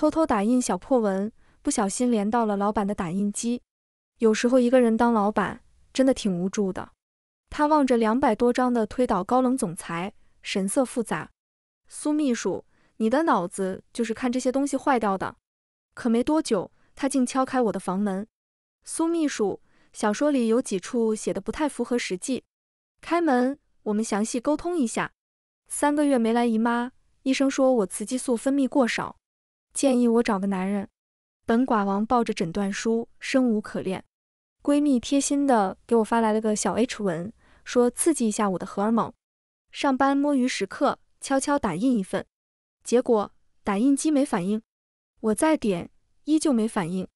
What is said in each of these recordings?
偷偷打印小破文，不小心连到了老板的打印机。有时候一个人当老板，真的挺无助的。他望着两百多张的推倒高冷总裁，神色复杂。苏秘书，你的脑子就是看这些东西坏掉的。可没多久，他竟敲开我的房门。苏秘书，小说里有几处写的不太符合实际。开门，我们详细沟通一下。三个月没来姨妈，医生说我雌激素分泌过少。建议我找个男人。本寡王抱着诊断书，生无可恋。闺蜜贴心的给我发来了个小 H 文，说刺激一下我的荷尔蒙。上班摸鱼时刻，悄悄打印一份。结果打印机没反应，我再点依旧没反应。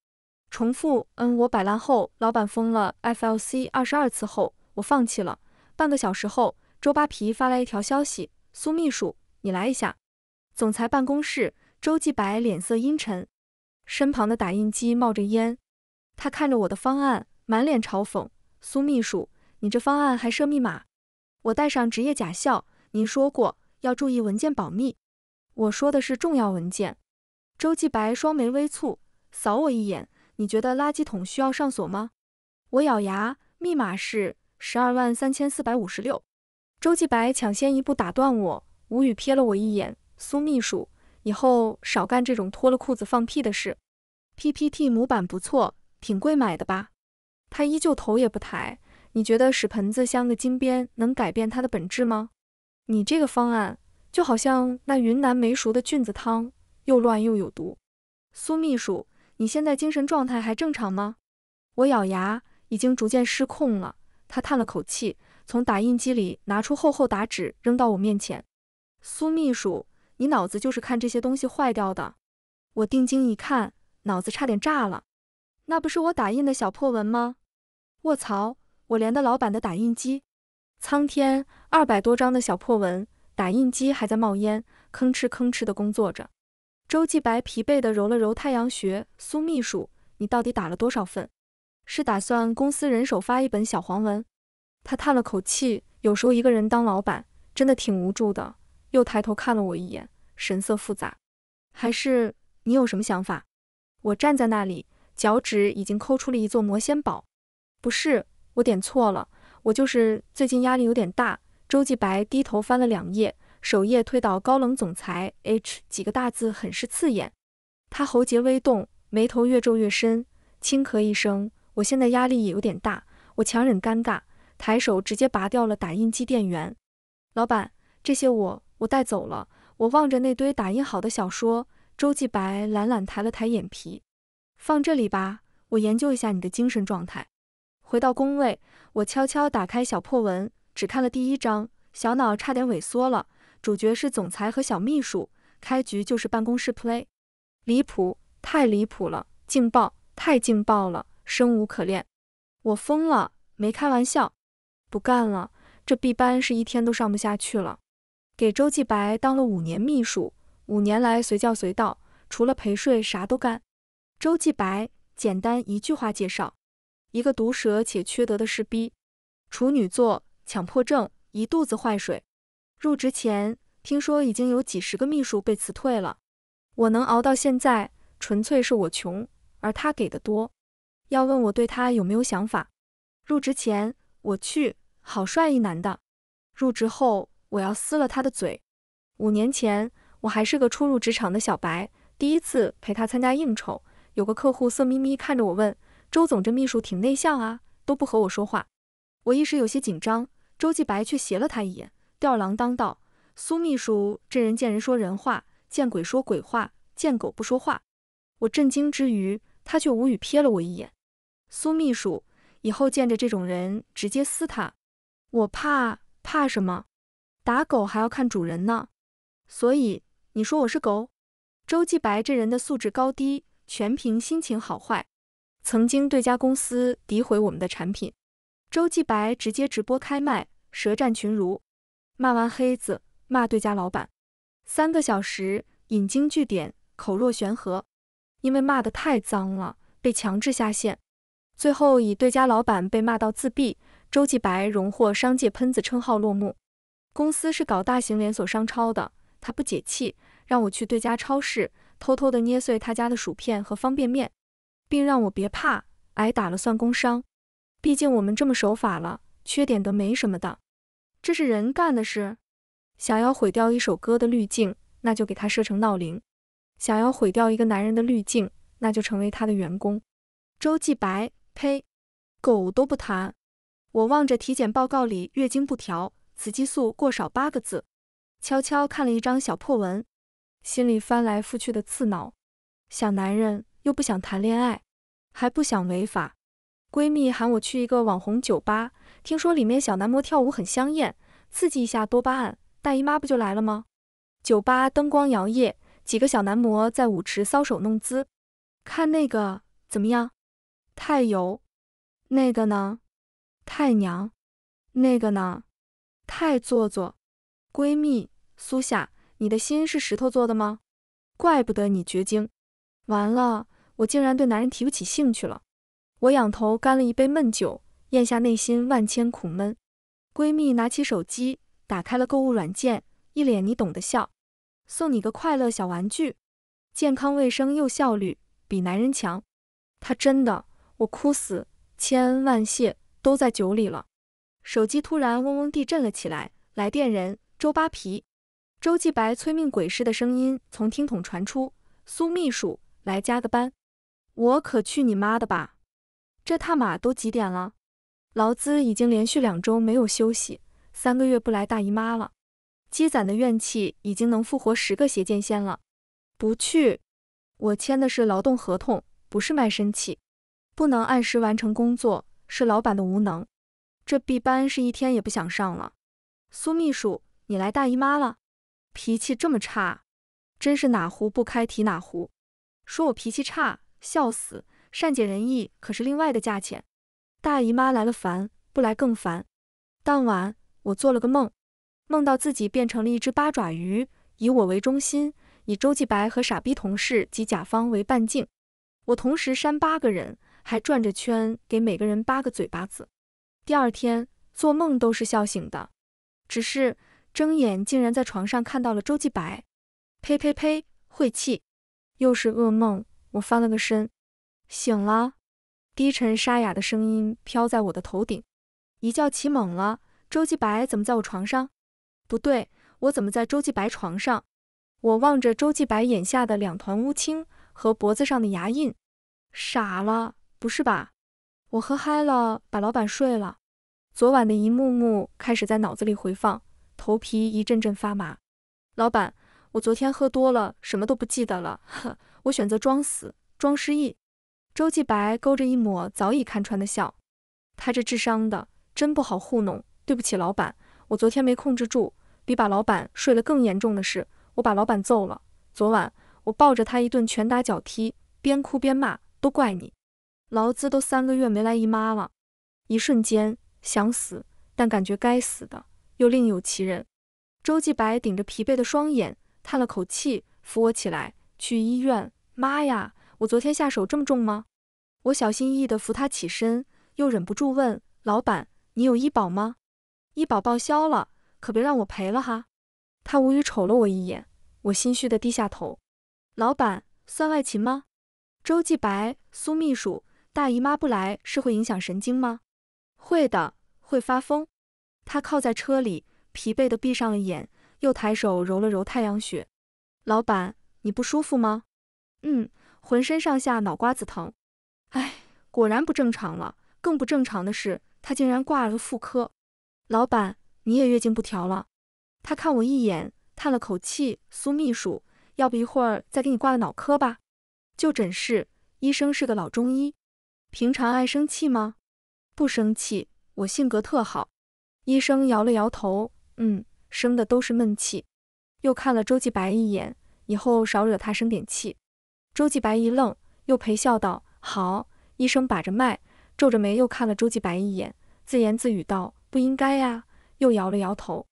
重复，嗯，我摆烂后，老板封了 FLC 二十二次后，我放弃了。半个小时后，周扒皮发来一条消息：苏秘书，你来一下，总裁办公室。周继白脸色阴沉，身旁的打印机冒着烟。他看着我的方案，满脸嘲讽：“苏秘书，你这方案还设密码？”我带上职业假笑：“您说过要注意文件保密，我说的是重要文件。”周继白双眉微蹙，扫我一眼：“你觉得垃圾桶需要上锁吗？”我咬牙：“密码是十二万三千四百五十六。”周继白抢先一步打断我，无语瞥了我一眼：“苏秘书。”以后少干这种脱了裤子放屁的事。PPT 模板不错，挺贵买的吧？他依旧头也不抬。你觉得屎盆子镶个金边能改变它的本质吗？你这个方案就好像那云南没熟的菌子汤，又乱又有毒。苏秘书，你现在精神状态还正常吗？我咬牙，已经逐渐失控了。他叹了口气，从打印机里拿出厚厚打纸扔到我面前。苏秘书。你脑子就是看这些东西坏掉的。我定睛一看，脑子差点炸了。那不是我打印的小破文吗？卧槽！我连的老板的打印机。苍天，二百多张的小破文，打印机还在冒烟，吭哧吭哧的工作着。周继白疲惫地揉了揉太阳穴。苏秘书，你到底打了多少份？是打算公司人手发一本小黄文？他叹了口气，有时候一个人当老板，真的挺无助的。又抬头看了我一眼，神色复杂。还是你有什么想法？我站在那里，脚趾已经抠出了一座魔仙堡。不是，我点错了。我就是最近压力有点大。周继白低头翻了两页，首页推到“高冷总裁 H 几个大字，很是刺眼。他喉结微动，眉头越皱越深，轻咳一声。我现在压力也有点大。我强忍尴尬，抬手直接拔掉了打印机电源。老板，这些我。我带走了。我望着那堆打印好的小说，周继白懒懒抬了抬眼皮，放这里吧，我研究一下你的精神状态。回到工位，我悄悄打开小破文，只看了第一章，小脑差点萎缩了。主角是总裁和小秘书，开局就是办公室 play，离谱，太离谱了，劲爆，太劲爆了，生无可恋。我疯了，没开玩笑，不干了，这 B 班是一天都上不下去了。给周继白当了五年秘书，五年来随叫随到，除了陪睡啥都干。周继白简单一句话介绍：一个毒舌且缺德的士逼，处女座，强迫症，一肚子坏水。入职前听说已经有几十个秘书被辞退了，我能熬到现在纯粹是我穷，而他给的多。要问我对他有没有想法，入职前我去，好帅一男的。入职后。我要撕了他的嘴。五年前，我还是个初入职场的小白，第一次陪他参加应酬，有个客户色眯眯看着我问：“周总，这秘书挺内向啊，都不和我说话。”我一时有些紧张，周继白却斜了他一眼，吊儿郎当道：“苏秘书这人见人说人话，见鬼说鬼话，见狗不说话。”我震惊之余，他却无语瞥了我一眼：“苏秘书，以后见着这种人直接撕他。”我怕怕什么？打狗还要看主人呢，所以你说我是狗？周继白这人的素质高低全凭心情好坏。曾经对家公司诋毁我们的产品，周继白直接直播开麦，舌战群儒，骂完黑子，骂对家老板，三个小时引经据典，口若悬河。因为骂得太脏了，被强制下线。最后以对家老板被骂到自闭，周继白荣获商界喷子称号落幕。公司是搞大型连锁商超的，他不解气，让我去对家超市偷偷的捏碎他家的薯片和方便面，并让我别怕挨打了算工伤，毕竟我们这么守法了，缺点的没什么的。这是人干的事？想要毁掉一首歌的滤镜，那就给他设成闹铃；想要毁掉一个男人的滤镜，那就成为他的员工。周继白，呸，狗都不谈。我望着体检报告里月经不调。雌激素过少八个字，悄悄看了一张小破文，心里翻来覆去的刺挠，想男人又不想谈恋爱，还不想违法。闺蜜喊我去一个网红酒吧，听说里面小男模跳舞很香艳，刺激一下多巴胺，大姨妈不就来了吗？酒吧灯光摇曳，几个小男模在舞池搔首弄姿，看那个怎么样？太油，那个呢？太娘，那个呢？太做作，闺蜜苏夏，你的心是石头做的吗？怪不得你绝经。完了，我竟然对男人提不起兴趣了。我仰头干了一杯闷酒，咽下内心万千苦闷。闺蜜拿起手机，打开了购物软件，一脸你懂的笑，送你个快乐小玩具，健康卫生又效率，比男人强。他真的，我哭死，千恩万谢都在酒里了。手机突然嗡嗡地震了起来，来电人周扒皮，周继白催命鬼尸的声音从听筒传出：“苏秘书，来加个班。”“我可去你妈的吧！这他妈都几点了？劳资已经连续两周没有休息，三个月不来大姨妈了，积攒的怨气已经能复活十个邪剑仙了。”“不去，我签的是劳动合同，不是卖身契，不能按时完成工作是老板的无能。”这 B 班是一天也不想上了。苏秘书，你来大姨妈了，脾气这么差，真是哪壶不开提哪壶。说我脾气差，笑死。善解人意可是另外的价钱。大姨妈来了烦，不来更烦。当晚我做了个梦，梦到自己变成了一只八爪鱼，以我为中心，以周继白和傻逼同事及甲方为半径，我同时扇八个人，还转着圈给每个人八个嘴巴子。第二天做梦都是笑醒的，只是睁眼竟然在床上看到了周继白，呸呸呸，晦气，又是噩梦。我翻了个身，醒了，低沉沙哑的声音飘在我的头顶，一觉起猛了，周继白怎么在我床上？不对，我怎么在周继白床上？我望着周继白眼下的两团乌青和脖子上的牙印，傻了，不是吧？我喝嗨了，把老板睡了。昨晚的一幕幕开始在脑子里回放，头皮一阵阵发麻。老板，我昨天喝多了，什么都不记得了。我选择装死，装失忆。周继白勾着一抹早已看穿的笑，他这智商的真不好糊弄。对不起，老板，我昨天没控制住。比把老板睡了更严重的是，我把老板揍了。昨晚我抱着他一顿拳打脚踢，边哭边骂，都怪你。劳资都三个月没来姨妈了，一瞬间想死，但感觉该死的又另有其人。周继白顶着疲惫的双眼叹了口气，扶我起来去医院。妈呀，我昨天下手这么重吗？我小心翼翼地扶他起身，又忍不住问：“老板，你有医保吗？医保报销了，可别让我赔了哈。”他无语瞅了我一眼，我心虚地低下头。老板算外勤吗？周继白，苏秘书。大姨妈不来是会影响神经吗？会的，会发疯。他靠在车里，疲惫地闭上了眼，又抬手揉了揉太阳穴。老板，你不舒服吗？嗯，浑身上下脑瓜子疼。哎，果然不正常了。更不正常的是，他竟然挂了妇科。老板，你也月经不调了？他看我一眼，叹了口气。苏秘书，要不一会儿再给你挂个脑科吧。就诊室，医生是个老中医。平常爱生气吗？不生气，我性格特好。医生摇了摇头，嗯，生的都是闷气。又看了周继白一眼，以后少惹他生点气。周继白一愣，又陪笑道：“好。”医生把着脉，皱着眉又看了周继白一眼，自言自语道：“不应该呀。”又摇了摇头，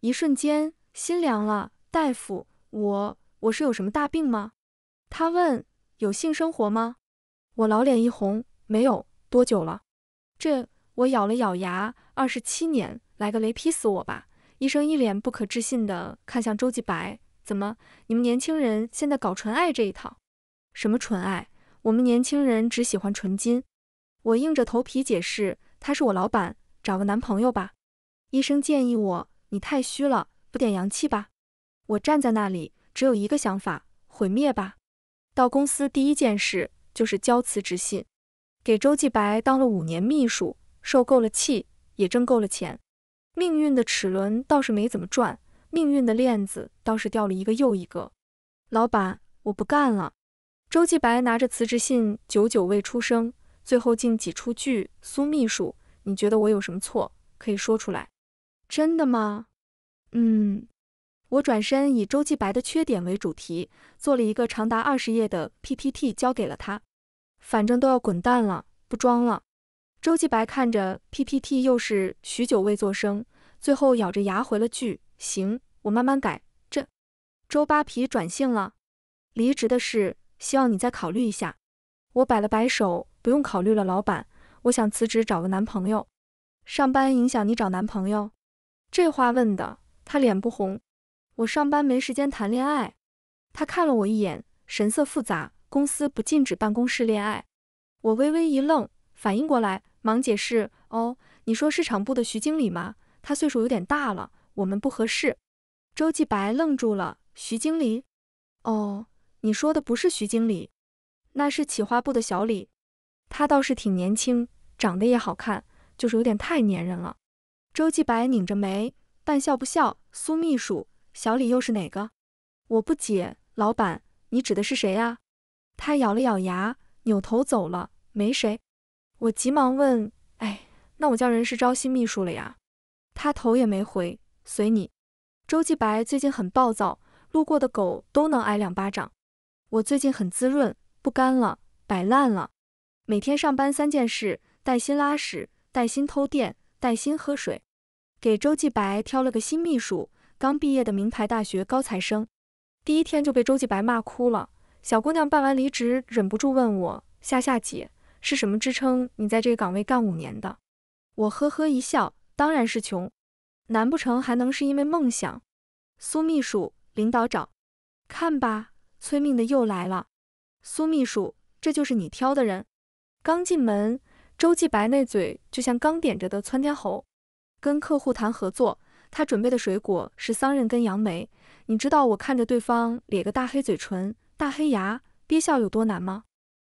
一瞬间心凉了。大夫，我我是有什么大病吗？他问：“有性生活吗？”我老脸一红。没有多久了，这我咬了咬牙，二十七年来个雷劈死我吧！医生一脸不可置信的看向周继白，怎么，你们年轻人现在搞纯爱这一套？什么纯爱？我们年轻人只喜欢纯金。我硬着头皮解释，他是我老板，找个男朋友吧。医生建议我，你太虚了，不点阳气吧。我站在那里，只有一个想法，毁灭吧。到公司第一件事就是交辞职信。给周继白当了五年秘书，受够了气，也挣够了钱。命运的齿轮倒是没怎么转，命运的链子倒是掉了一个又一个。老板，我不干了。周继白拿着辞职信，久久未出声，最后竟挤出句：“苏秘书，你觉得我有什么错，可以说出来？”真的吗？嗯。我转身以周继白的缺点为主题，做了一个长达二十页的 PPT，交给了他。反正都要滚蛋了，不装了。周继白看着 P P T，又是许久未作声，最后咬着牙回了句：“行，我慢慢改。”这周扒皮转性了，离职的事希望你再考虑一下。我摆了摆手：“不用考虑了，老板，我想辞职找个男朋友，上班影响你找男朋友。”这话问的他脸不红。我上班没时间谈恋爱。他看了我一眼，神色复杂。公司不禁止办公室恋爱，我微微一愣，反应过来，忙解释：哦，你说市场部的徐经理吗？他岁数有点大了，我们不合适。周继白愣住了：徐经理？哦，你说的不是徐经理，那是企划部的小李，他倒是挺年轻，长得也好看，就是有点太粘人了。周继白拧着眉，半笑不笑：苏秘书，小李又是哪个？我不解，老板，你指的是谁呀？他咬了咬牙，扭头走了。没谁，我急忙问：“哎，那我叫人事招新秘书了呀？”他头也没回，随你。周继白最近很暴躁，路过的狗都能挨两巴掌。我最近很滋润，不干了，摆烂了。每天上班三件事：带薪拉屎、带薪偷电、带薪喝水。给周继白挑了个新秘书，刚毕业的名牌大学高材生。第一天就被周继白骂哭了。小姑娘办完离职，忍不住问我：“夏夏姐，是什么支撑你在这个岗位干五年的？”我呵呵一笑：“当然是穷，难不成还能是因为梦想？”苏秘书，领导找，看吧，催命的又来了。苏秘书，这就是你挑的人。刚进门，周继白那嘴就像刚点着的窜天猴。跟客户谈合作，他准备的水果是桑葚跟杨梅。你知道，我看着对方咧个大黑嘴唇。大黑牙憋笑有多难吗？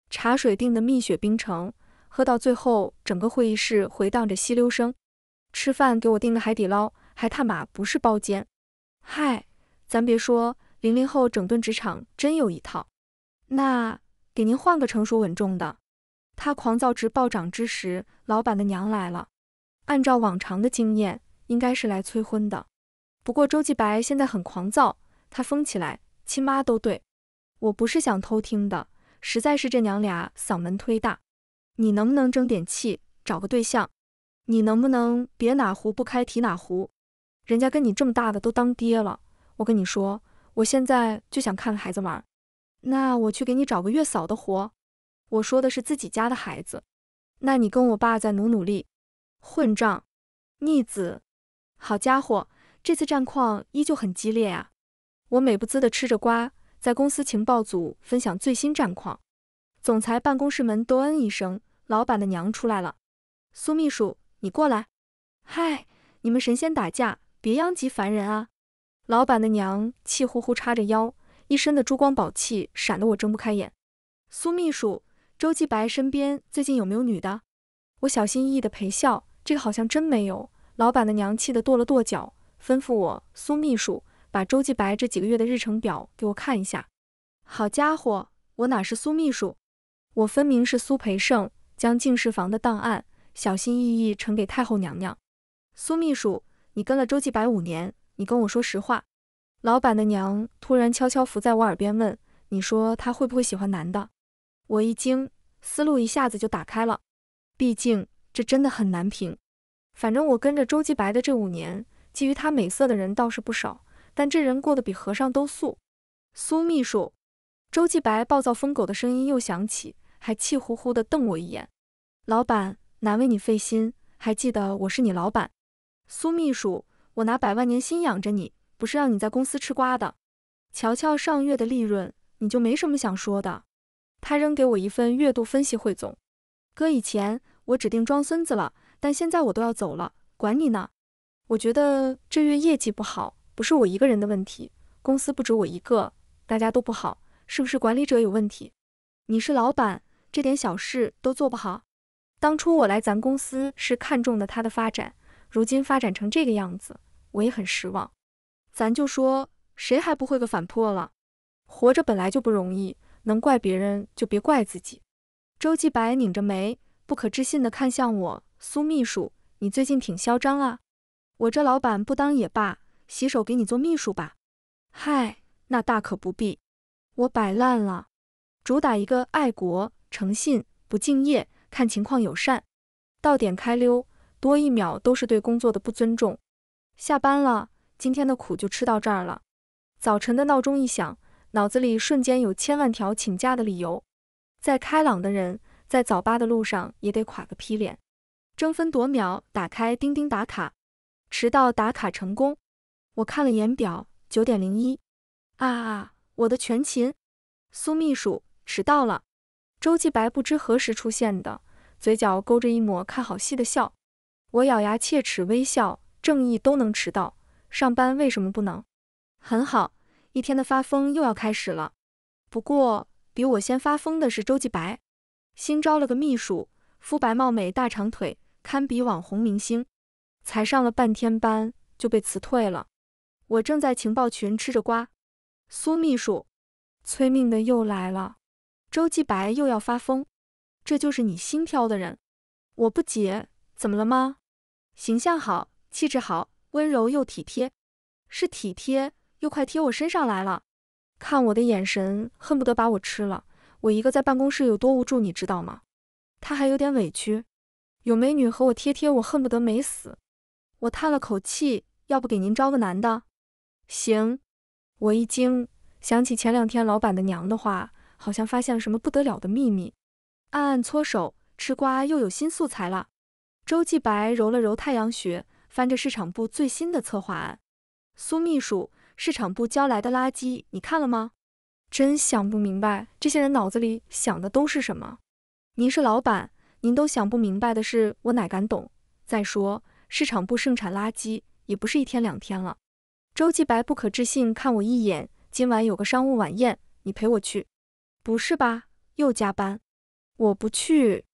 茶水订的蜜雪冰城，喝到最后，整个会议室回荡着吸溜声。吃饭给我订个海底捞，还他妈不是包间？嗨，咱别说，零零后整顿职场真有一套。那给您换个成熟稳重的。他狂躁值暴涨之时，老板的娘来了。按照往常的经验，应该是来催婚的。不过周继白现在很狂躁，他疯起来，亲妈都对。我不是想偷听的，实在是这娘俩嗓门忒大。你能不能争点气，找个对象？你能不能别哪壶不开提哪壶？人家跟你这么大的都当爹了，我跟你说，我现在就想看孩子玩。那我去给你找个月嫂的活。我说的是自己家的孩子。那你跟我爸再努努力。混账！逆子！好家伙，这次战况依旧很激烈啊！我美不滋的吃着瓜。在公司情报组分享最新战况，总裁办公室门都嗯一声，老板的娘出来了。苏秘书，你过来。嗨，你们神仙打架，别殃及凡人啊！老板的娘气呼呼插着腰，一身的珠光宝气闪得我睁不开眼。苏秘书，周继白身边最近有没有女的？我小心翼翼的陪笑，这个好像真没有。老板的娘气得跺了跺脚，吩咐我苏秘书。把周继白这几个月的日程表给我看一下。好家伙，我哪是苏秘书，我分明是苏培盛。将净室房的档案小心翼翼呈给太后娘娘。苏秘书，你跟了周继白五年，你跟我说实话。老板的娘突然悄悄伏在我耳边问：“你说他会不会喜欢男的？”我一惊，思路一下子就打开了。毕竟这真的很难评。反正我跟着周继白的这五年，觊觎他美色的人倒是不少。但这人过得比和尚都素。苏秘书，周继白暴躁疯狗的声音又响起，还气呼呼地瞪我一眼。老板，难为你费心，还记得我是你老板。苏秘书，我拿百万年薪养着你，不是让你在公司吃瓜的。瞧瞧上月的利润，你就没什么想说的。他扔给我一份月度分析汇总。哥，以前我指定装孙子了，但现在我都要走了，管你呢。我觉得这月业绩不好。不是我一个人的问题，公司不止我一个，大家都不好，是不是管理者有问题？你是老板，这点小事都做不好。当初我来咱公司是看中的他的发展，如今发展成这个样子，我也很失望。咱就说，谁还不会个反破了？活着本来就不容易，能怪别人就别怪自己。周继白拧着眉，不可置信地看向我，苏秘书，你最近挺嚣张啊？我这老板不当也罢。洗手给你做秘书吧，嗨，那大可不必。我摆烂了，主打一个爱国、诚信、不敬业，看情况友善，到点开溜，多一秒都是对工作的不尊重。下班了，今天的苦就吃到这儿了。早晨的闹钟一响，脑子里瞬间有千万条请假的理由。再开朗的人，在早八的路上也得垮个批脸。争分夺秒，打开钉钉打卡，迟到打卡成功。我看了眼表，九点零一，啊啊！我的全勤，苏秘书迟到了。周继白不知何时出现的，嘴角勾着一抹看好戏的笑。我咬牙切齿微笑，正义都能迟到，上班为什么不能？很好，一天的发疯又要开始了。不过比我先发疯的是周继白，新招了个秘书，肤白貌美，大长腿，堪比网红明星，才上了半天班就被辞退了。我正在情报群吃着瓜，苏秘书，催命的又来了，周继白又要发疯。这就是你新挑的人？我不解，怎么了吗？形象好，气质好，温柔又体贴，是体贴又快贴我身上来了，看我的眼神恨不得把我吃了。我一个在办公室有多无助，你知道吗？他还有点委屈，有美女和我贴贴，我恨不得没死。我叹了口气，要不给您招个男的？行，我一惊，想起前两天老板的娘的话，好像发现了什么不得了的秘密，暗暗搓手，吃瓜又有新素材了。周继白揉了揉太阳穴，翻着市场部最新的策划案。苏秘书，市场部交来的垃圾你看了吗？真想不明白这些人脑子里想的都是什么。您是老板，您都想不明白的事，我哪敢懂？再说市场部盛产垃圾也不是一天两天了。周继白不可置信看我一眼，今晚有个商务晚宴，你陪我去？不是吧，又加班？我不去，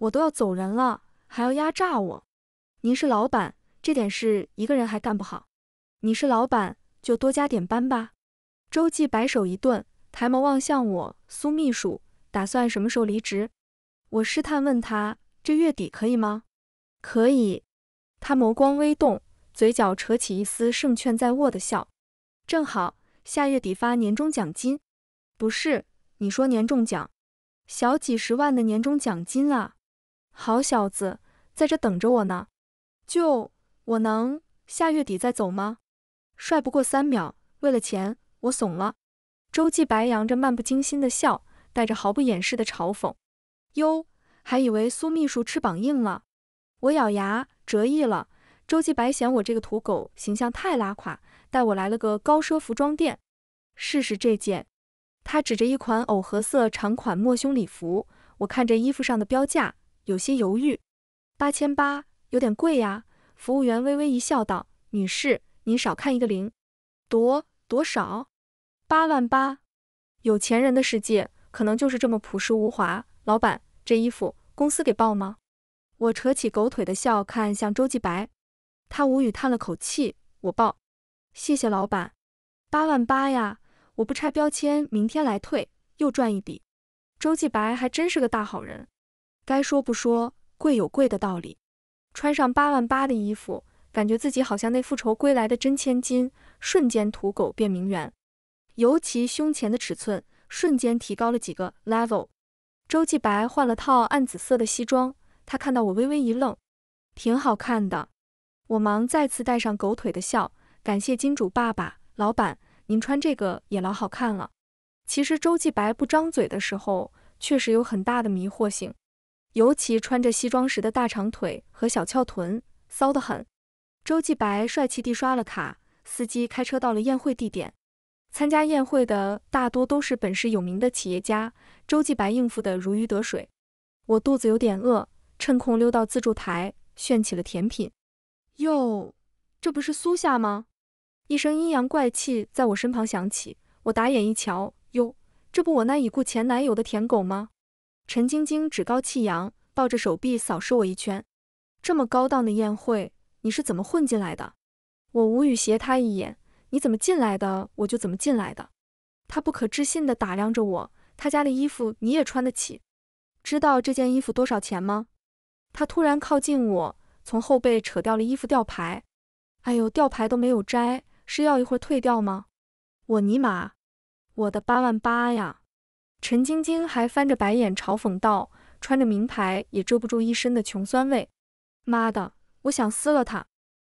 我都要走人了，还要压榨我？您是老板，这点事一个人还干不好？你是老板，就多加点班吧。周继白手一顿，抬眸望向我，苏秘书，打算什么时候离职？我试探问他，这月底可以吗？可以。他眸光微动。嘴角扯起一丝胜券在握的笑，正好下月底发年终奖金，不是？你说年终奖，小几十万的年终奖金啊！好小子，在这等着我呢！就我能下月底再走吗？帅不过三秒，为了钱我怂了。周继白扬着漫不经心的笑，带着毫不掩饰的嘲讽。哟，还以为苏秘书翅膀硬了，我咬牙折翼了。周继白嫌我这个土狗形象太拉垮，带我来了个高奢服装店，试试这件。他指着一款藕荷色长款抹胸礼服，我看着衣服上的标价，有些犹豫。八千八，有点贵呀。服务员微微一笑，道：“女士，您少看一个零，多多少？八万八。有钱人的世界，可能就是这么朴实无华。”老板，这衣服公司给报吗？我扯起狗腿的笑看向周继白。他无语叹了口气，我报，谢谢老板，八万八呀！我不拆标签，明天来退，又赚一笔。周继白还真是个大好人，该说不说，贵有贵的道理。穿上八万八的衣服，感觉自己好像那复仇归来的真千金，瞬间土狗变名媛，尤其胸前的尺寸，瞬间提高了几个 level。周继白换了套暗紫色的西装，他看到我微微一愣，挺好看的。我忙再次带上狗腿的笑，感谢金主爸爸、老板，您穿这个也老好看了。其实周继白不张嘴的时候，确实有很大的迷惑性，尤其穿着西装时的大长腿和小翘臀，骚得很。周继白帅气地刷了卡，司机开车到了宴会地点。参加宴会的大多都是本市有名的企业家，周继白应付得如鱼得水。我肚子有点饿，趁空溜到自助台炫起了甜品。哟，这不是苏夏吗？一声阴阳怪气在我身旁响起。我打眼一瞧，哟，这不我那已故前男友的舔狗吗？陈晶晶趾高气扬，抱着手臂扫视我一圈。这么高档的宴会，你是怎么混进来的？我无语斜他一眼。你怎么进来的？我就怎么进来的。他不可置信地打量着我。他家的衣服你也穿得起？知道这件衣服多少钱吗？他突然靠近我。从后背扯掉了衣服吊牌，哎呦，吊牌都没有摘，是要一会儿退掉吗？我尼玛，我的八万八呀！陈晶晶还翻着白眼嘲讽道：“穿着名牌也遮不住一身的穷酸味。”妈的，我想撕了他！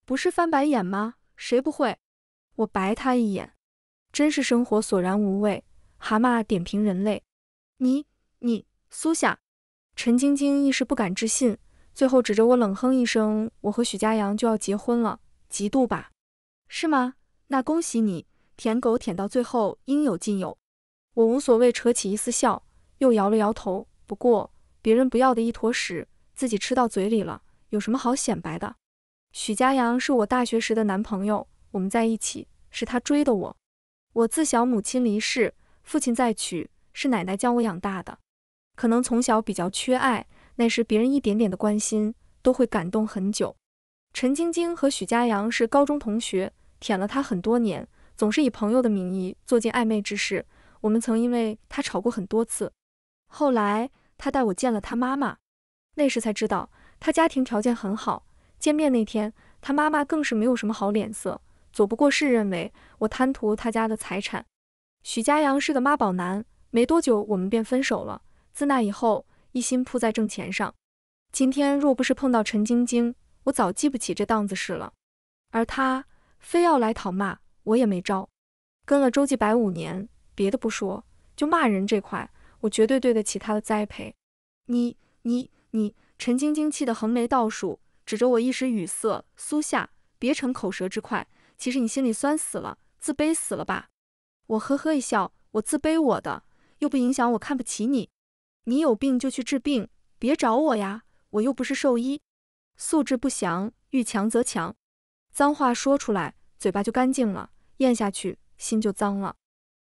不是翻白眼吗？谁不会？我白他一眼，真是生活索然无味。蛤蟆点评人类，你你苏夏，陈晶晶一时不敢置信。最后指着我冷哼一声：“我和许家阳就要结婚了，嫉妒吧？是吗？那恭喜你，舔狗舔到最后应有尽有。”我无所谓，扯起一丝笑，又摇了摇头。不过别人不要的一坨屎，自己吃到嘴里了，有什么好显摆的？许家阳是我大学时的男朋友，我们在一起是他追的我。我自小母亲离世，父亲再娶，是奶奶将我养大的，可能从小比较缺爱。那时，别人一点点的关心都会感动很久。陈晶晶和许家阳是高中同学，舔了他很多年，总是以朋友的名义做尽暧昧之事。我们曾因为他吵过很多次。后来，他带我见了他妈妈，那时才知道他家庭条件很好。见面那天，他妈妈更是没有什么好脸色，左不过是认为我贪图他家的财产。许家阳是个妈宝男，没多久我们便分手了。自那以后。一心扑在挣钱上，今天若不是碰到陈晶晶，我早记不起这档子事了。而她非要来讨骂，我也没招。跟了周继白五年，别的不说，就骂人这块，我绝对对得起他的栽培。你你你！陈晶晶气得横眉倒竖，指着我一时语塞。苏夏，别逞口舌之快，其实你心里酸死了，自卑死了吧？我呵呵一笑，我自卑我的，又不影响我看不起你。你有病就去治病，别找我呀，我又不是兽医。素质不详，遇强则强。脏话说出来，嘴巴就干净了；咽下去，心就脏了。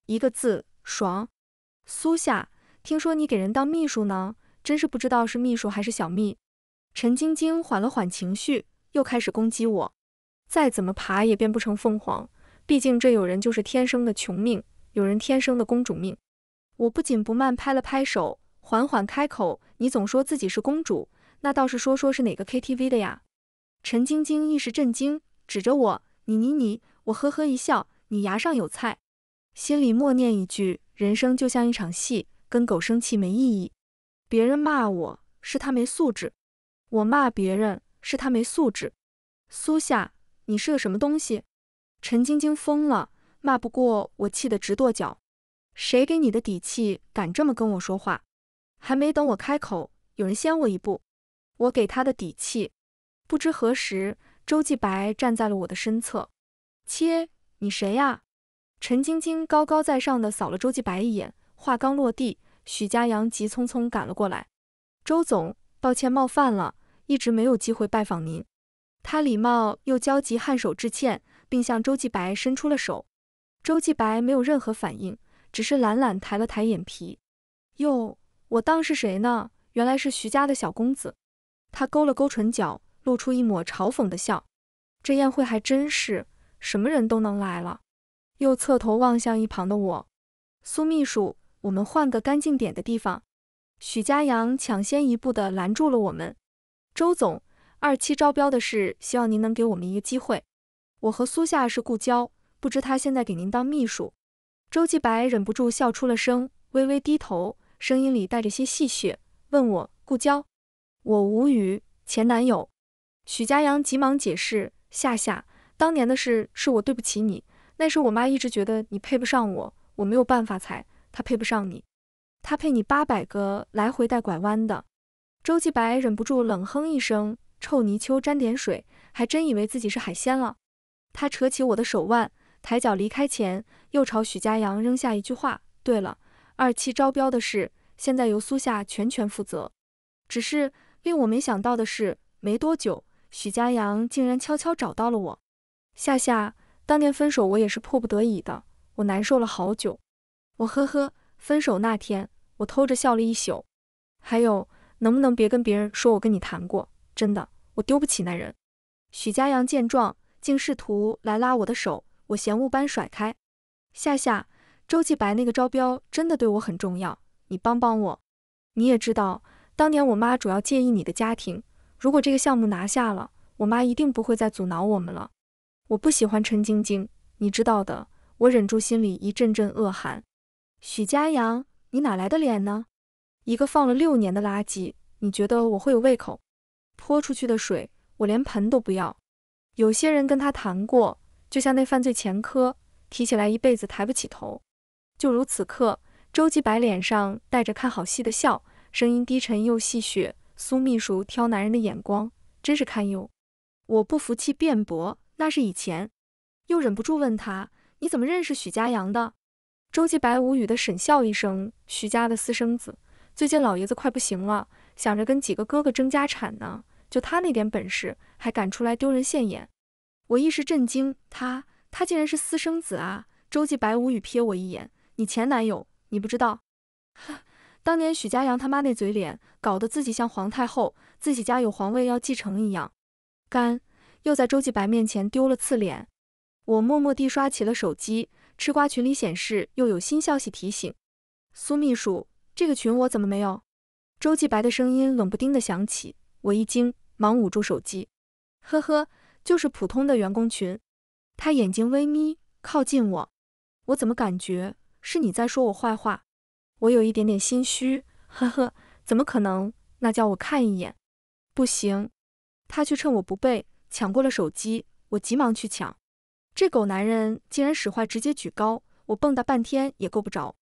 一个字，爽。苏夏，听说你给人当秘书呢，真是不知道是秘书还是小秘。陈晶晶缓了缓情绪，又开始攻击我。再怎么爬也变不成凤凰，毕竟这有人就是天生的穷命，有人天生的公主命。我不紧不慢拍了拍手。缓缓开口：“你总说自己是公主，那倒是说说是哪个 KTV 的呀？”陈晶晶一时震惊，指着我：“你你你！”我呵呵一笑：“你牙上有菜。”心里默念一句：“人生就像一场戏，跟狗生气没意义。”别人骂我是他没素质，我骂别人是他没素质。苏夏，你是个什么东西？陈晶晶疯了，骂不过我，气得直跺脚。谁给你的底气敢这么跟我说话？还没等我开口，有人先我一步。我给他的底气，不知何时，周继白站在了我的身侧。切，你谁呀？陈晶晶高高在上的扫了周继白一眼，话刚落地，许家阳急匆匆赶了过来。周总，抱歉冒犯了，一直没有机会拜访您。他礼貌又焦急，颔首致歉，并向周继白伸出了手。周继白没有任何反应，只是懒懒抬了抬眼皮。哟。我当是谁呢？原来是徐家的小公子。他勾了勾唇角，露出一抹嘲讽的笑。这宴会还真是什么人都能来了。又侧头望向一旁的我，苏秘书，我们换个干净点的地方。许家阳抢先一步的拦住了我们。周总，二期招标的事，希望您能给我们一个机会。我和苏夏是故交，不知他现在给您当秘书。周继白忍不住笑出了声，微微低头。声音里带着些戏谑，问我：“顾娇，我无语。”前男友许家阳急忙解释：“夏夏，当年的事是我对不起你，那时我妈一直觉得你配不上我，我没有办法才，他配不上你，他配你八百个来回带拐弯的。”周继白忍不住冷哼一声：“臭泥鳅沾点水，还真以为自己是海鲜了。”他扯起我的手腕，抬脚离开前，又朝许家阳扔下一句话：“对了。”二期招标的事，现在由苏夏全权负责。只是令我没想到的是，没多久，许家阳竟然悄悄找到了我。夏夏，当年分手我也是迫不得已的，我难受了好久。我呵呵，分手那天我偷着笑了一宿。还有，能不能别跟别人说我跟你谈过？真的，我丢不起那人。许家阳见状，竟试图来拉我的手，我嫌恶般甩开。夏夏。周继白那个招标真的对我很重要，你帮帮我。你也知道，当年我妈主要介意你的家庭。如果这个项目拿下了，我妈一定不会再阻挠我们了。我不喜欢陈晶晶，你知道的。我忍住心里一阵阵恶寒。许家阳，你哪来的脸呢？一个放了六年的垃圾，你觉得我会有胃口？泼出去的水，我连盆都不要。有些人跟他谈过，就像那犯罪前科，提起来一辈子抬不起头。就如此刻，周继白脸上带着看好戏的笑，声音低沉又戏谑。苏秘书挑男人的眼光真是堪忧。我不服气辩驳，那是以前，又忍不住问他，你怎么认识许家阳的？周继白无语的沈笑一声，许家的私生子，最近老爷子快不行了，想着跟几个哥哥争家产呢，就他那点本事，还敢出来丢人现眼？我一时震惊，他他竟然是私生子啊！周继白无语瞥我一眼。你前男友，你不知道，当年许家阳他妈那嘴脸，搞得自己像皇太后，自己家有皇位要继承一样，干又在周继白面前丢了次脸。我默默地刷起了手机，吃瓜群里显示又有新消息提醒。苏秘书，这个群我怎么没有？周继白的声音冷不丁的响起，我一惊，忙捂住手机。呵呵，就是普通的员工群。他眼睛微眯，靠近我，我怎么感觉？是你在说我坏话，我有一点点心虚，呵呵，怎么可能？那叫我看一眼，不行，他却趁我不备抢过了手机，我急忙去抢，这狗男人竟然使坏，直接举高，我蹦跶半天也够不着，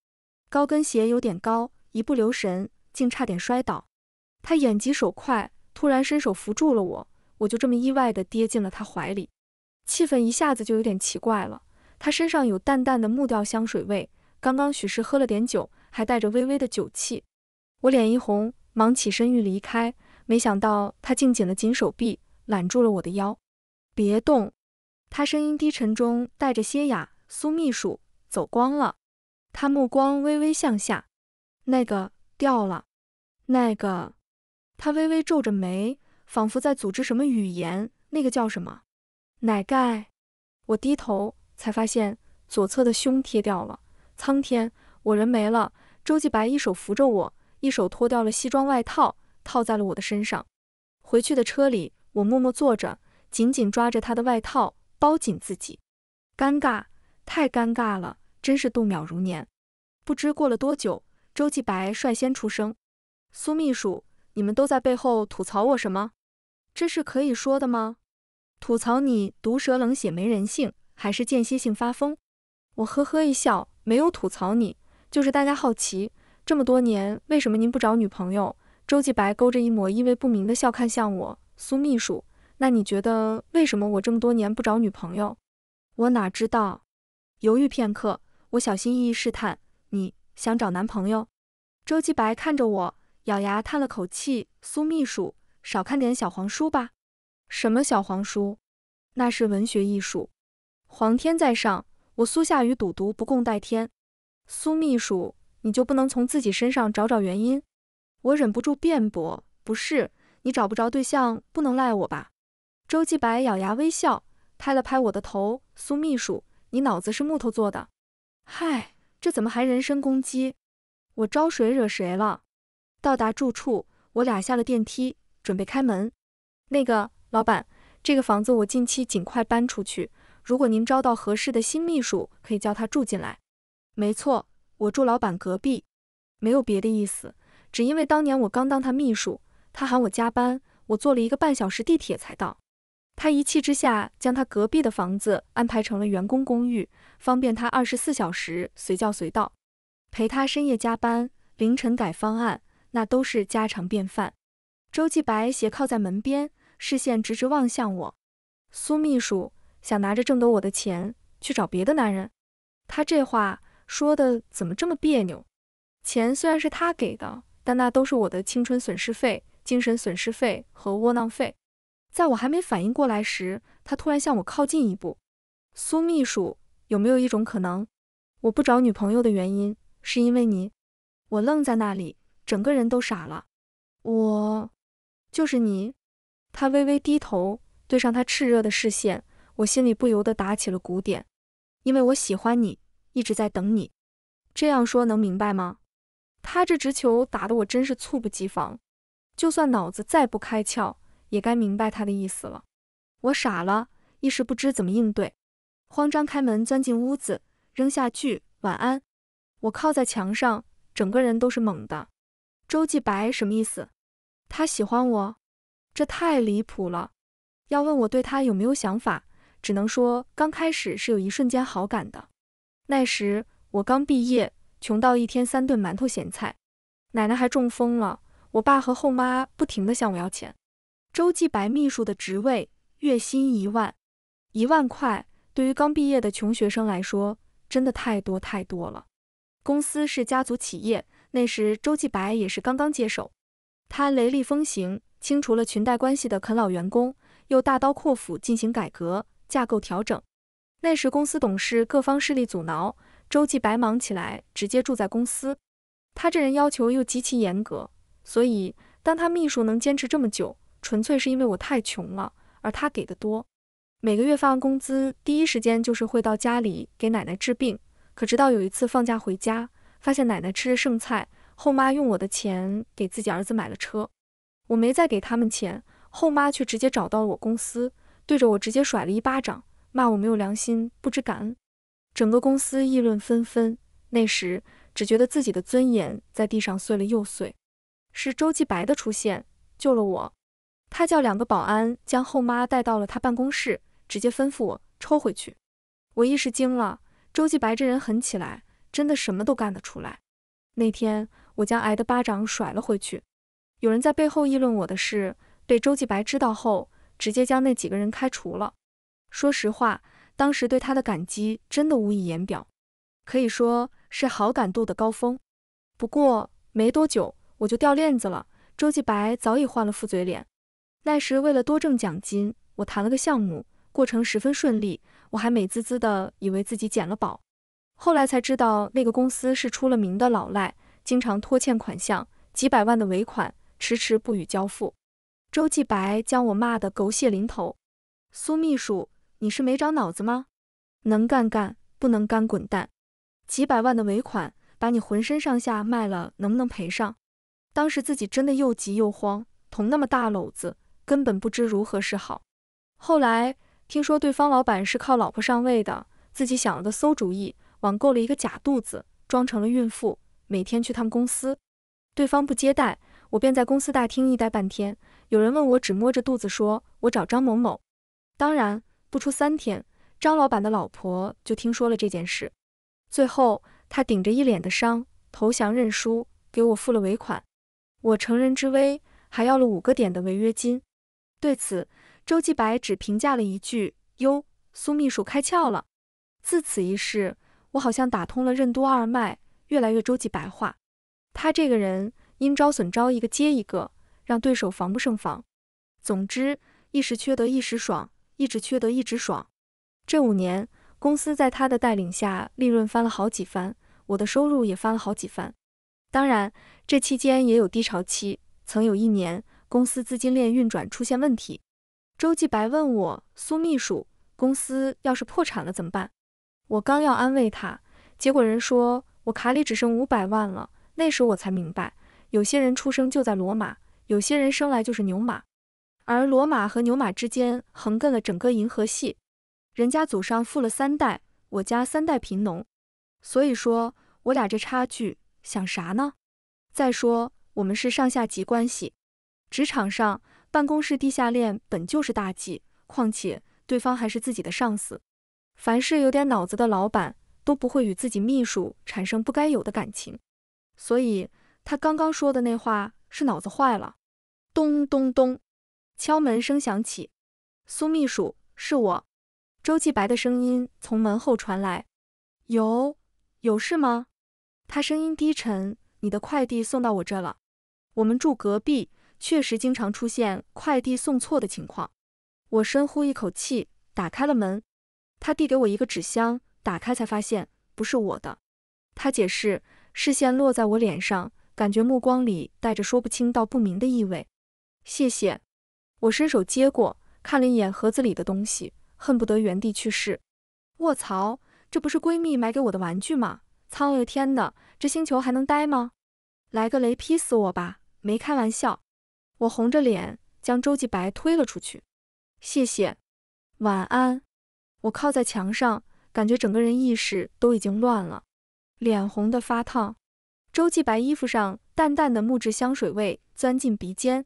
高跟鞋有点高，一不留神竟差点摔倒，他眼疾手快，突然伸手扶住了我，我就这么意外的跌进了他怀里，气氛一下子就有点奇怪了，他身上有淡淡的木调香水味。刚刚许是喝了点酒，还带着微微的酒气，我脸一红，忙起身欲离开，没想到他竟紧了紧手臂，揽住了我的腰。别动，他声音低沉中带着些哑。苏秘书走光了，他目光微微向下，那个掉了，那个。他微微皱着眉，仿佛在组织什么语言。那个叫什么？奶盖。我低头才发现左侧的胸贴掉了。苍天，我人没了。周继白一手扶着我，一手脱掉了西装外套，套在了我的身上。回去的车里，我默默坐着，紧紧抓着他的外套，包紧自己。尴尬，太尴尬了，真是度秒如年。不知过了多久，周继白率先出声：“苏秘书，你们都在背后吐槽我什么？这是可以说的吗？吐槽你毒舌、冷血、没人性，还是间歇性发疯？”我呵呵一笑。没有吐槽你，就是大家好奇，这么多年为什么您不找女朋友？周继白勾着一抹意味不明的笑看向我，苏秘书，那你觉得为什么我这么多年不找女朋友？我哪知道？犹豫片刻，我小心翼翼试探，你想找男朋友？周继白看着我，咬牙叹了口气，苏秘书，少看点小黄书吧。什么小黄书？那是文学艺术。皇天在上。我苏夏与赌毒不共戴天，苏秘书，你就不能从自己身上找找原因？我忍不住辩驳。不是，你找不着对象，不能赖我吧？周继白咬牙微笑，拍了拍我的头。苏秘书，你脑子是木头做的？嗨，这怎么还人身攻击？我招谁惹谁了？到达住处，我俩下了电梯，准备开门。那个老板，这个房子我近期尽快搬出去。如果您招到合适的新秘书，可以叫他住进来。没错，我住老板隔壁，没有别的意思，只因为当年我刚当他秘书，他喊我加班，我坐了一个半小时地铁才到。他一气之下将他隔壁的房子安排成了员工公寓，方便他二十四小时随叫随到，陪他深夜加班、凌晨改方案，那都是家常便饭。周继白斜靠在门边，视线直直望向我，苏秘书。想拿着挣得我的钱去找别的男人，他这话说的怎么这么别扭？钱虽然是他给的，但那都是我的青春损失费、精神损失费和窝囊费。在我还没反应过来时，他突然向我靠近一步。苏秘书，有没有一种可能，我不找女朋友的原因是因为你？我愣在那里，整个人都傻了。我就是你。他微微低头，对上他炽热的视线。我心里不由得打起了鼓点，因为我喜欢你，一直在等你。这样说能明白吗？他这直球打得我真是猝不及防，就算脑子再不开窍，也该明白他的意思了。我傻了，一时不知怎么应对，慌张开门钻进屋子，扔下句晚安。我靠在墙上，整个人都是懵的。周继白什么意思？他喜欢我？这太离谱了！要问我对他有没有想法？只能说刚开始是有一瞬间好感的。那时我刚毕业，穷到一天三顿馒头咸菜，奶奶还中风了，我爸和后妈不停地向我要钱。周继白秘书的职位月薪一万，一万块对于刚毕业的穷学生来说真的太多太多了。公司是家族企业，那时周继白也是刚刚接手，他雷厉风行，清除了裙带关系的啃老员工，又大刀阔斧进行改革。架构调整，那时公司董事各方势力阻挠，周记白忙起来，直接住在公司。他这人要求又极其严格，所以当他秘书能坚持这么久，纯粹是因为我太穷了，而他给的多。每个月发完工资，第一时间就是会到家里给奶奶治病。可直到有一次放假回家，发现奶奶吃着剩菜，后妈用我的钱给自己儿子买了车。我没再给他们钱，后妈却直接找到我公司。对着我直接甩了一巴掌，骂我没有良心，不知感恩。整个公司议论纷纷。那时只觉得自己的尊严在地上碎了又碎。是周继白的出现救了我。他叫两个保安将后妈带到了他办公室，直接吩咐我抽回去。我一时惊了。周继白这人狠起来，真的什么都干得出来。那天我将挨的巴掌甩了回去。有人在背后议论我的事，被周继白知道后。直接将那几个人开除了。说实话，当时对他的感激真的无以言表，可以说是好感度的高峰。不过没多久我就掉链子了。周继白早已换了副嘴脸。那时为了多挣奖金，我谈了个项目，过程十分顺利，我还美滋滋的以为自己捡了宝。后来才知道那个公司是出了名的老赖，经常拖欠款项，几百万的尾款迟迟不予交付。周继白将我骂得狗血淋头，苏秘书，你是没长脑子吗？能干干，不能干滚蛋！几百万的尾款，把你浑身上下卖了，能不能赔上？当时自己真的又急又慌，捅那么大篓子，根本不知如何是好。后来听说对方老板是靠老婆上位的，自己想了个馊主意，网购了一个假肚子，装成了孕妇，每天去他们公司，对方不接待。我便在公司大厅一待半天，有人问我，只摸着肚子说：“我找张某某。”当然，不出三天，张老板的老婆就听说了这件事。最后，他顶着一脸的伤投降认输，给我付了尾款。我乘人之危，还要了五个点的违约金。对此，周继白只评价了一句：“哟，苏秘书开窍了。”自此一事，我好像打通了任督二脉，越来越周继白化。他这个人。阴招、损招一个接一个，让对手防不胜防。总之，一时缺德一时爽，一直缺德一直爽。这五年，公司在他的带领下，利润翻了好几番，我的收入也翻了好几番。当然，这期间也有低潮期，曾有一年，公司资金链运转出现问题。周继白问我：“苏秘书，公司要是破产了怎么办？”我刚要安慰他，结果人说我卡里只剩五百万了。那时我才明白。有些人出生就在罗马，有些人生来就是牛马，而罗马和牛马之间横亘了整个银河系。人家祖上富了三代，我家三代贫农，所以说我俩这差距，想啥呢？再说我们是上下级关系，职场上办公室地下恋本就是大忌，况且对方还是自己的上司。凡是有点脑子的老板都不会与自己秘书产生不该有的感情，所以。他刚刚说的那话是脑子坏了。咚咚咚，敲门声响起。苏秘书，是我，周继白的声音从门后传来。有有事吗？他声音低沉。你的快递送到我这了。我们住隔壁，确实经常出现快递送错的情况。我深呼一口气，打开了门。他递给我一个纸箱，打开才发现不是我的。他解释，视线落在我脸上。感觉目光里带着说不清道不明的意味。谢谢，我伸手接过，看了一眼盒子里的东西，恨不得原地去世。卧槽，这不是闺蜜买给我的玩具吗？苍天的，这星球还能待吗？来个雷劈死我吧！没开玩笑。我红着脸将周继白推了出去。谢谢，晚安。我靠在墙上，感觉整个人意识都已经乱了，脸红的发烫。周继白衣服上淡淡的木质香水味钻进鼻尖，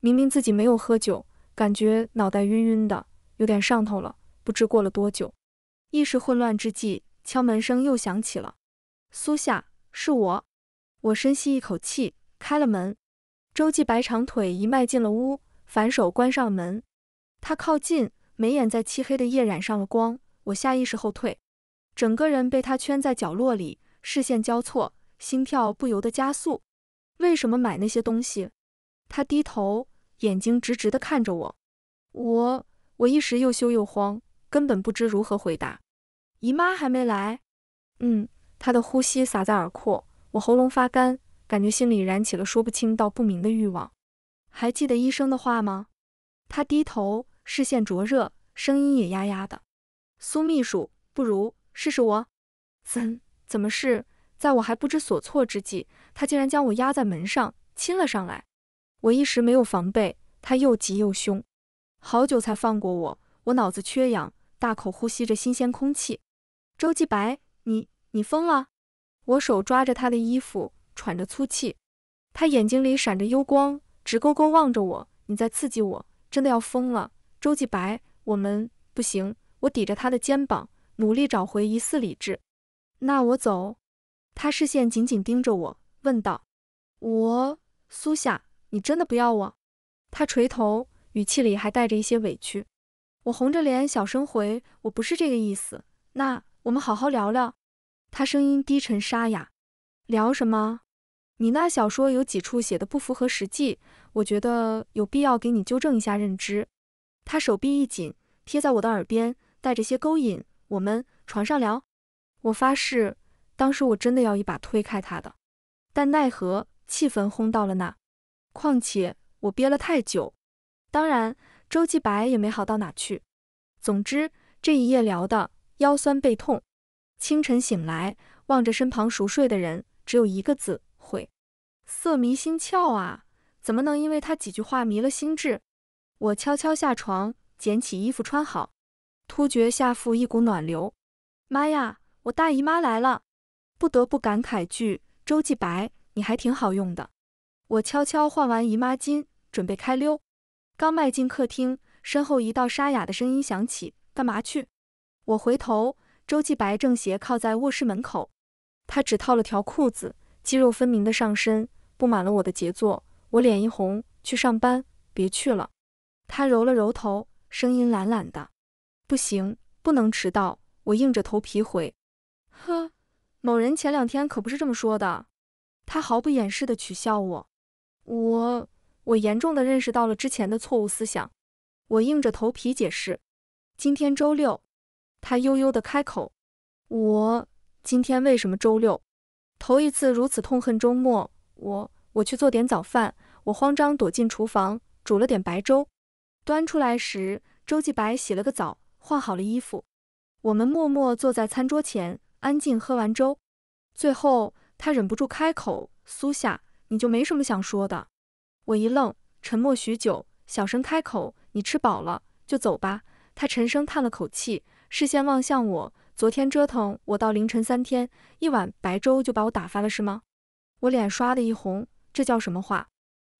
明明自己没有喝酒，感觉脑袋晕晕的，有点上头了。不知过了多久，意识混乱之际，敲门声又响起了。苏夏，是我。我深吸一口气，开了门。周继白长腿一迈进了屋，反手关上门。他靠近，眉眼在漆黑的夜染上了光。我下意识后退，整个人被他圈在角落里，视线交错。心跳不由得加速，为什么买那些东西？他低头，眼睛直直地看着我，我我一时又羞又慌，根本不知如何回答。姨妈还没来，嗯，他的呼吸洒在耳廓，我喉咙发干，感觉心里燃起了说不清道不明的欲望。还记得医生的话吗？他低头，视线灼热，声音也压压的。苏秘书，不如试试我，怎怎么试？在我还不知所措之际，他竟然将我压在门上亲了上来。我一时没有防备，他又急又凶，好久才放过我。我脑子缺氧，大口呼吸着新鲜空气。周继白，你你疯了！我手抓着他的衣服，喘着粗气。他眼睛里闪着幽光，直勾勾望着我。你在刺激我，真的要疯了。周继白，我们不行。我抵着他的肩膀，努力找回一丝理智。那我走。他视线紧紧盯着我，问道：“我苏夏，你真的不要我？”他垂头，语气里还带着一些委屈。我红着脸，小声回：“我不是这个意思。”那我们好好聊聊。他声音低沉沙哑：“聊什么？你那小说有几处写的不符合实际，我觉得有必要给你纠正一下认知。”他手臂一紧，贴在我的耳边，带着些勾引：“我们床上聊。”我发誓。当时我真的要一把推开他的，但奈何气氛烘到了那，况且我憋了太久，当然周继白也没好到哪去。总之这一夜聊的腰酸背痛，清晨醒来，望着身旁熟睡的人，只有一个字：毁。色迷心窍啊！怎么能因为他几句话迷了心智？我悄悄下床，捡起衣服穿好，突觉下腹一股暖流，妈呀，我大姨妈来了！不得不感慨句，周继白，你还挺好用的。我悄悄换完姨妈巾，准备开溜。刚迈进客厅，身后一道沙哑的声音响起：“干嘛去？”我回头，周继白正斜靠在卧室门口，他只套了条裤子，肌肉分明的上身布满了我的杰作。我脸一红：“去上班，别去了。”他揉了揉头，声音懒懒的：“不行，不能迟到。”我硬着头皮回：“呵。”某人前两天可不是这么说的，他毫不掩饰的取笑我，我我严重的认识到了之前的错误思想，我硬着头皮解释。今天周六，他悠悠的开口，我今天为什么周六？头一次如此痛恨周末。我我去做点早饭，我慌张躲进厨房，煮了点白粥。端出来时，周继白洗了个澡，换好了衣服，我们默默坐在餐桌前。安静喝完粥，最后他忍不住开口：“苏夏，你就没什么想说的？”我一愣，沉默许久，小声开口：“你吃饱了就走吧。”他沉声叹了口气，视线望向我：“昨天折腾我到凌晨，三天一碗白粥就把我打发了是吗？”我脸刷的一红，这叫什么话？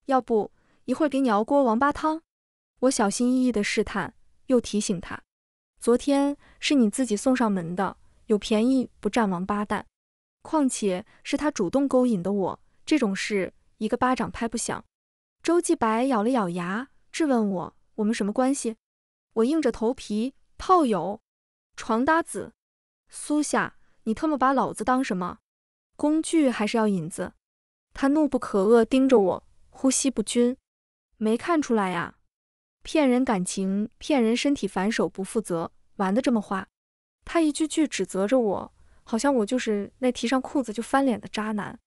要不一会儿给你熬锅王八汤？我小心翼翼地试探，又提醒他：“昨天是你自己送上门的。”有便宜不占王八蛋，况且是他主动勾引的我，这种事一个巴掌拍不响。周继白咬了咬牙，质问我：“我们什么关系？”我硬着头皮：“炮友，床搭子。”苏夏，你特么把老子当什么？工具还是要引子？他怒不可遏，盯着我，呼吸不均。没看出来呀，骗人感情，骗人身体，反手不负责，玩的这么花。他一句句指责着我，好像我就是那提上裤子就翻脸的渣男。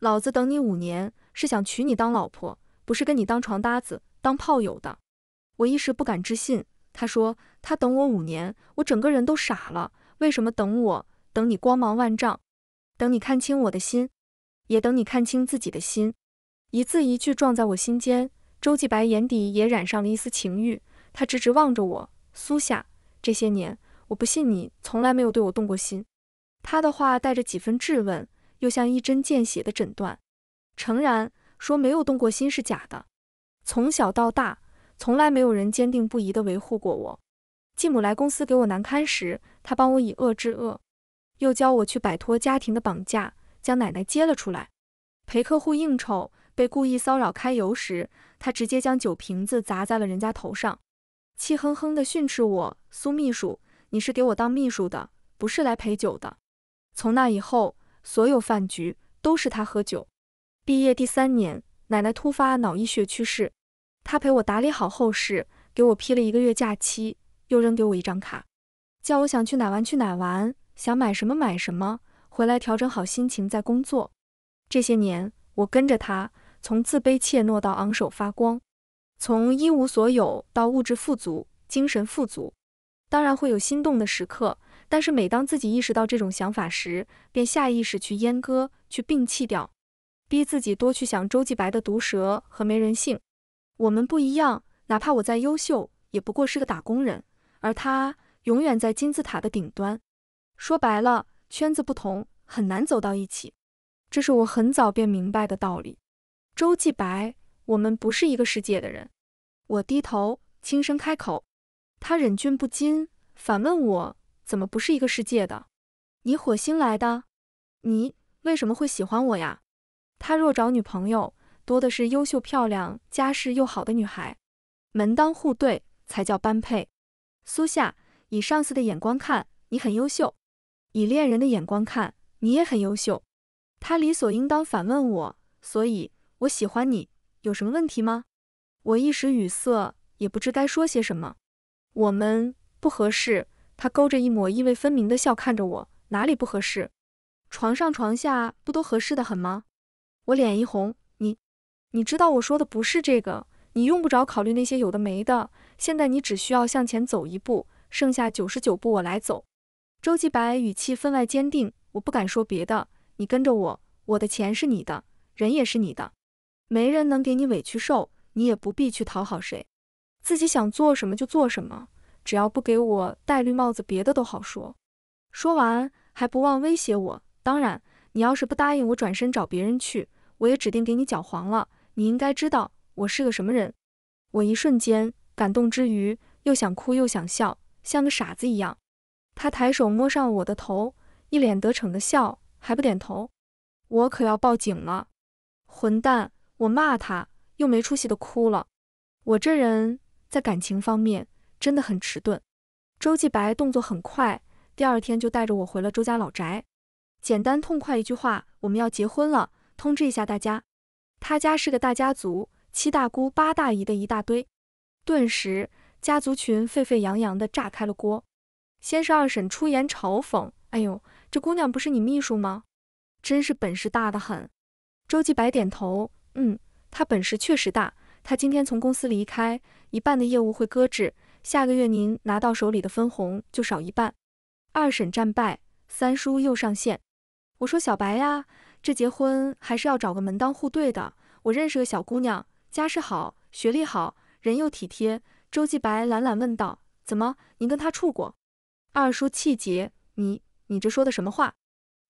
老子等你五年，是想娶你当老婆，不是跟你当床搭子、当炮友的。我一时不敢置信。他说他等我五年，我整个人都傻了。为什么等我？等你光芒万丈，等你看清我的心，也等你看清自己的心。一字一句撞在我心间。周继白眼底也染上了一丝情欲，他直直望着我。苏夏，这些年。我不信你从来没有对我动过心。他的话带着几分质问，又像一针见血的诊断。诚然，说没有动过心是假的。从小到大，从来没有人坚定不移地维护过我。继母来公司给我难堪时，他帮我以恶制恶，又教我去摆脱家庭的绑架，将奶奶接了出来，陪客户应酬，被故意骚扰开油时，他直接将酒瓶子砸在了人家头上，气哼哼地训斥我苏秘书。你是给我当秘书的，不是来陪酒的。从那以后，所有饭局都是他喝酒。毕业第三年，奶奶突发脑溢血去世，他陪我打理好后事，给我批了一个月假期，又扔给我一张卡，叫我想去哪玩去哪玩，想买什么买什么，回来调整好心情再工作。这些年，我跟着他，从自卑怯懦到昂首发光，从一无所有到物质富足，精神富足。当然会有心动的时刻，但是每当自己意识到这种想法时，便下意识去阉割、去摒弃掉，逼自己多去想周继白的毒舌和没人性。我们不一样，哪怕我再优秀，也不过是个打工人，而他永远在金字塔的顶端。说白了，圈子不同，很难走到一起。这是我很早便明白的道理。周继白，我们不是一个世界的人。我低头，轻声开口。他忍俊不禁，反问我：“怎么不是一个世界的？你火星来的？你为什么会喜欢我呀？”他若找女朋友，多的是优秀漂亮、家世又好的女孩，门当户对才叫般配。苏夏以上司的眼光看你很优秀，以恋人的眼光看你也很优秀。他理所应当反问我：“所以我喜欢你，有什么问题吗？”我一时语塞，也不知该说些什么。我们不合适。他勾着一抹意味分明的笑看着我，哪里不合适？床上床下不都合适的很吗？我脸一红，你，你知道我说的不是这个，你用不着考虑那些有的没的。现在你只需要向前走一步，剩下九十九步我来走。周继白语气分外坚定，我不敢说别的，你跟着我，我的钱是你的，人也是你的，没人能给你委屈受，你也不必去讨好谁。自己想做什么就做什么，只要不给我戴绿帽子，别的都好说。说完还不忘威胁我。当然，你要是不答应，我转身找别人去，我也指定给你搅黄了。你应该知道我是个什么人。我一瞬间感动之余，又想哭又想笑，像个傻子一样。他抬手摸上我的头，一脸得逞的笑，还不点头，我可要报警了。混蛋！我骂他，又没出息的哭了。我这人。在感情方面真的很迟钝，周继白动作很快，第二天就带着我回了周家老宅。简单痛快一句话，我们要结婚了，通知一下大家。他家是个大家族，七大姑八大姨的一大堆，顿时家族群沸沸扬扬的炸开了锅。先是二婶出言嘲讽：“哎呦，这姑娘不是你秘书吗？真是本事大的很。”周继白点头：“嗯，她本事确实大。”他今天从公司离开，一半的业务会搁置，下个月您拿到手里的分红就少一半。二审战败，三叔又上线。我说小白呀，这结婚还是要找个门当户对的。我认识个小姑娘，家世好，学历好，人又体贴。周继白懒懒问道：“怎么，您跟她处过？”二叔气结：“你你这说的什么话？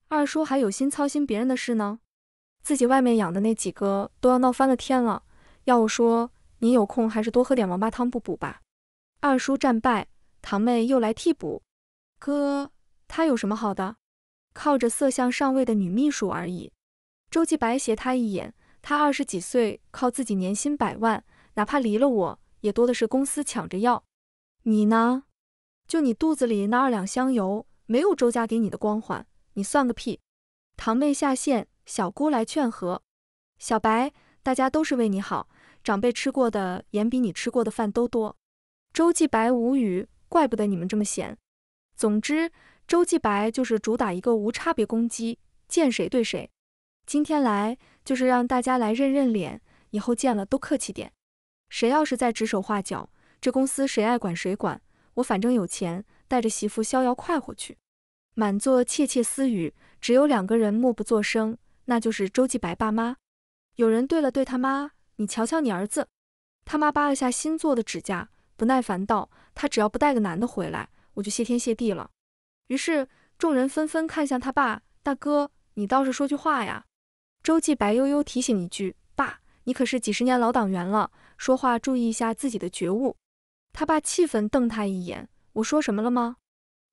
二叔还有心操心别人的事呢，自己外面养的那几个都要闹翻了天了。”要我说，你有空还是多喝点王八汤补补吧。二叔战败，堂妹又来替补。哥，他有什么好的？靠着色相上位的女秘书而已。周继白斜他一眼，他二十几岁，靠自己年薪百万，哪怕离了我也多的是公司抢着要。你呢？就你肚子里那二两香油，没有周家给你的光环，你算个屁。堂妹下线，小姑来劝和。小白，大家都是为你好。长辈吃过的盐比你吃过的饭都多。周继白无语，怪不得你们这么闲。总之，周继白就是主打一个无差别攻击，见谁对谁。今天来就是让大家来认认脸，以后见了都客气点。谁要是再指手画脚，这公司谁爱管谁管。我反正有钱，带着媳妇逍遥快活去。满座窃窃私语，只有两个人默不作声，那就是周继白爸妈。有人对了，对他妈。你瞧瞧你儿子，他妈扒了下新做的指甲，不耐烦道：“他只要不带个男的回来，我就谢天谢地了。”于是众人纷纷看向他爸，大哥，你倒是说句话呀！周记白悠悠提醒一句：“爸，你可是几十年老党员了，说话注意一下自己的觉悟。”他爸气愤瞪他一眼：“我说什么了吗？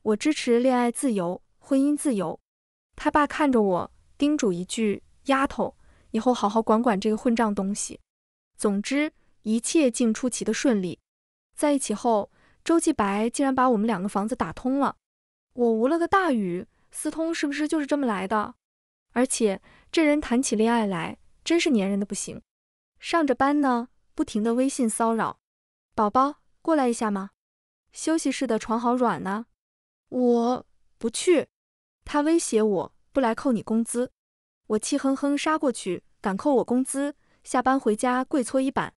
我支持恋爱自由，婚姻自由。”他爸看着我，叮嘱一句：“丫头，以后好好管管这个混账东西。”总之一切竟出奇的顺利，在一起后，周继白竟然把我们两个房子打通了，我无了个大雨，私通是不是就是这么来的？而且这人谈起恋爱来真是粘人的不行，上着班呢，不停的微信骚扰，宝宝过来一下吗？休息室的床好软呢，我不去，他威胁我不来扣你工资，我气哼哼杀过去，敢扣我工资？下班回家跪搓衣板，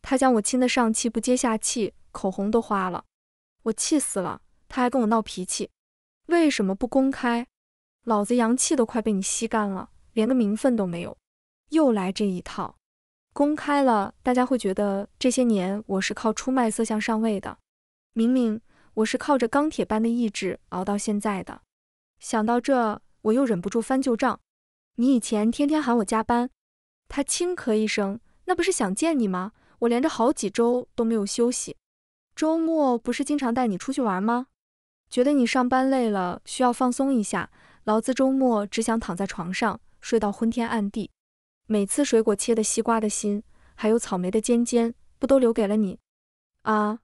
他将我亲得上气不接下气，口红都花了。我气死了，他还跟我闹脾气。为什么不公开？老子阳气都快被你吸干了，连个名分都没有。又来这一套，公开了大家会觉得这些年我是靠出卖色相上位的。明明我是靠着钢铁般的意志熬到现在的。想到这，我又忍不住翻旧账。你以前天天喊我加班。他轻咳一声，那不是想见你吗？我连着好几周都没有休息，周末不是经常带你出去玩吗？觉得你上班累了，需要放松一下。老子周末只想躺在床上睡到昏天暗地。每次水果切的西瓜的心，还有草莓的尖尖，不都留给了你？啊？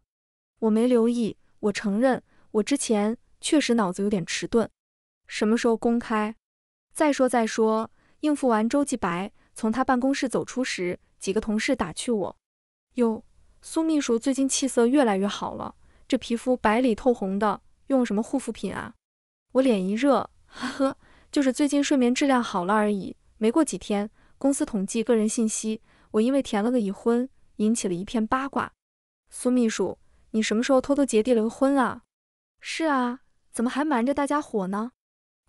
我没留意，我承认我之前确实脑子有点迟钝。什么时候公开？再说再说，应付完周继白。从他办公室走出时，几个同事打趣我：“哟，苏秘书最近气色越来越好了，这皮肤白里透红的，用什么护肤品啊？”我脸一热，呵呵，就是最近睡眠质量好了而已。没过几天，公司统计个人信息，我因为填了个已婚，引起了一片八卦。苏秘书，你什么时候偷偷结地了个婚啊？是啊，怎么还瞒着大家伙呢？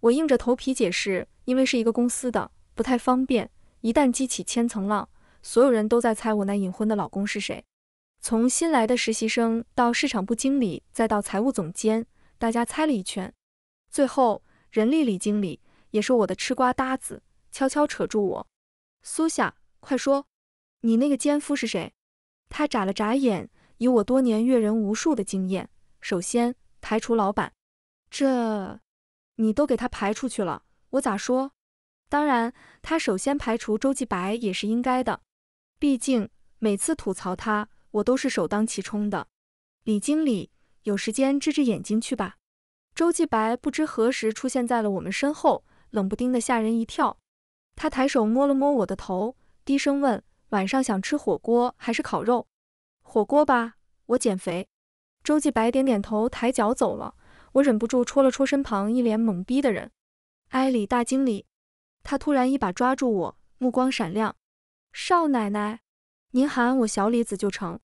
我硬着头皮解释，因为是一个公司的，不太方便。一旦激起千层浪，所有人都在猜我那隐婚的老公是谁。从新来的实习生到市场部经理，再到财务总监，大家猜了一圈，最后人力李经理也是我的吃瓜搭子，悄悄扯住我：“苏夏，快说，你那个奸夫是谁？”他眨了眨眼，以我多年阅人无数的经验，首先排除老板。这你都给他排出去了，我咋说？当然，他首先排除周继白也是应该的，毕竟每次吐槽他，我都是首当其冲的。李经理，有时间治治眼睛去吧。周继白不知何时出现在了我们身后，冷不丁的吓人一跳。他抬手摸了摸我的头，低声问：“晚上想吃火锅还是烤肉？”“火锅吧，我减肥。”周继白点点头，抬脚走了。我忍不住戳了戳身旁一脸懵逼的人：“艾里大经理。”他突然一把抓住我，目光闪亮：“少奶奶，您喊我小李子就成。”